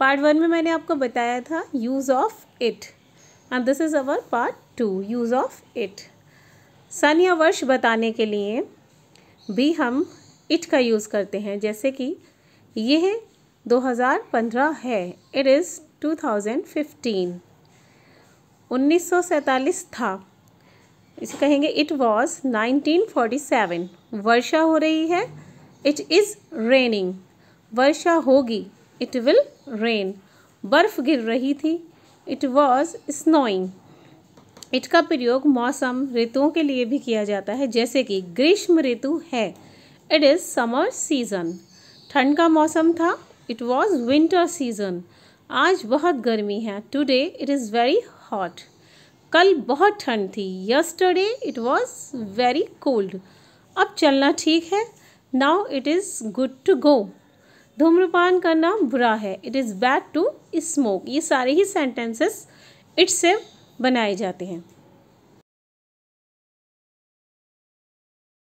part one में मैंने आपको बताया था use of it and this is our part two use of it सन या वर्ष बताने के लिए भी हम इट का यूज़ करते हैं जैसे कि यह 2015 है इट इज़ 2015 1947 था इसे कहेंगे इट वॉज 1947 वर्षा हो रही है इट इज़ रेनिंग वर्षा होगी इट विल रेन बर्फ़ गिर रही थी इट वॉज स्नोइंग इट का प्रयोग मौसम ऋतुओं के लिए भी किया जाता है जैसे कि ग्रीष्म ऋतु है इट इज़ समर सीज़न ठंड का मौसम था इट वॉज़ विंटर सीज़न आज बहुत गर्मी है today it is very hot कल बहुत ठंड थी yesterday it was very cold अब चलना ठीक है now it is good to go धूम्रपान करना बुरा है it is bad to smoke ये सारे ही सेंटेंसेस इट्स बनाए जाते हैं